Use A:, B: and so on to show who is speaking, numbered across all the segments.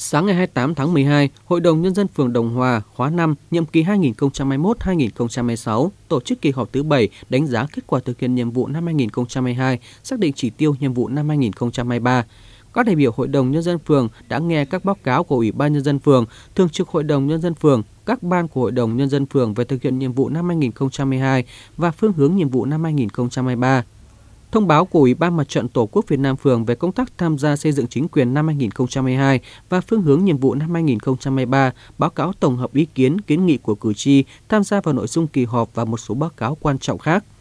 A: Sáng ngày 28 tháng 12, Hội đồng Nhân dân phường Đồng Hòa khóa 5 nhiệm kỳ 2021-2026 tổ chức kỳ họp thứ 7 đánh giá kết quả thực hiện nhiệm vụ năm 2022, xác định chỉ tiêu nhiệm vụ năm 2023 các đại biểu Hội đồng Nhân dân phường đã nghe các báo cáo của Ủy ban Nhân dân phường, Thường trực Hội đồng Nhân dân phường, các ban của Hội đồng Nhân dân phường về thực hiện nhiệm vụ năm 2022 và phương hướng nhiệm vụ năm 2023. Thông báo của Ủy ban Mặt trận Tổ quốc Việt Nam phường về công tác tham gia xây dựng chính quyền năm 2022 và phương hướng nhiệm vụ năm 2023, báo cáo tổng hợp ý kiến, kiến nghị của cử tri tham gia vào nội dung kỳ họp và một số báo cáo quan trọng khác –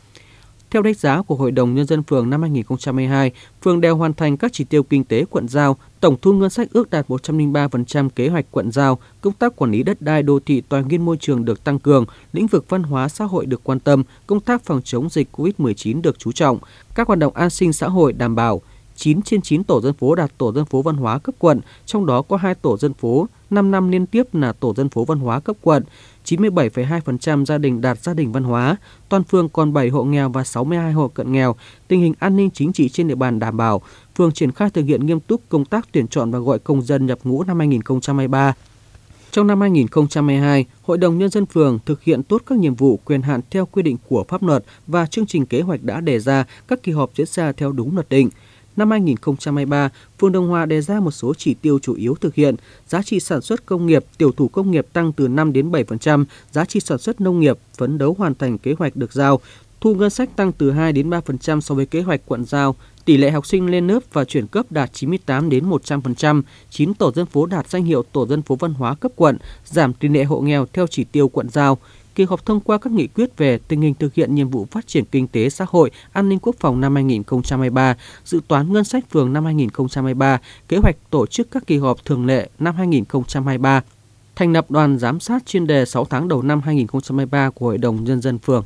A: theo đánh giá của Hội đồng Nhân dân phường năm 2022, phường đều hoàn thành các chỉ tiêu kinh tế quận giao, tổng thu ngân sách ước đạt 103% kế hoạch quận giao, công tác quản lý đất đai đô thị toàn nghiên môi trường được tăng cường, lĩnh vực văn hóa xã hội được quan tâm, công tác phòng chống dịch COVID-19 được chú trọng, các hoạt động an sinh xã hội đảm bảo, 9 trên 9 tổ dân phố đạt tổ dân phố văn hóa cấp quận, trong đó có 2 tổ dân phố 5 năm liên tiếp là tổ dân phố văn hóa cấp quận, 97,2% gia đình đạt gia đình văn hóa, toàn phường còn 7 hộ nghèo và 62 hộ cận nghèo, tình hình an ninh chính trị trên địa bàn đảm bảo, phường triển khai thực hiện nghiêm túc công tác tuyển chọn và gọi công dân nhập ngũ năm 2023. Trong năm 2022, Hội đồng Nhân dân phường thực hiện tốt các nhiệm vụ quyền hạn theo quy định của pháp luật và chương trình kế hoạch đã đề ra các kỳ họp diễn ra theo đúng luật định – năm 2023, Phương Đông Hòa đề ra một số chỉ tiêu chủ yếu thực hiện, giá trị sản xuất công nghiệp, tiểu thủ công nghiệp tăng từ 5 đến 7%, giá trị sản xuất nông nghiệp phấn đấu hoàn thành kế hoạch được giao, Thu ngân sách tăng từ 2 đến 3% so với kế hoạch quận giao, tỷ lệ học sinh lên lớp và chuyển cấp đạt 98 đến 100%, 9 tổ dân phố đạt danh hiệu tổ dân phố văn hóa cấp quận, giảm tỷ lệ hộ nghèo theo chỉ tiêu quận giao. Kỳ họp thông qua các nghị quyết về tình hình thực hiện nhiệm vụ phát triển kinh tế xã hội, an ninh quốc phòng năm 2023, dự toán ngân sách phường năm 2023, kế hoạch tổ chức các kỳ họp thường lệ năm 2023, thành lập đoàn giám sát chuyên đề 6 tháng đầu năm 2023 của Hội đồng Nhân dân phường.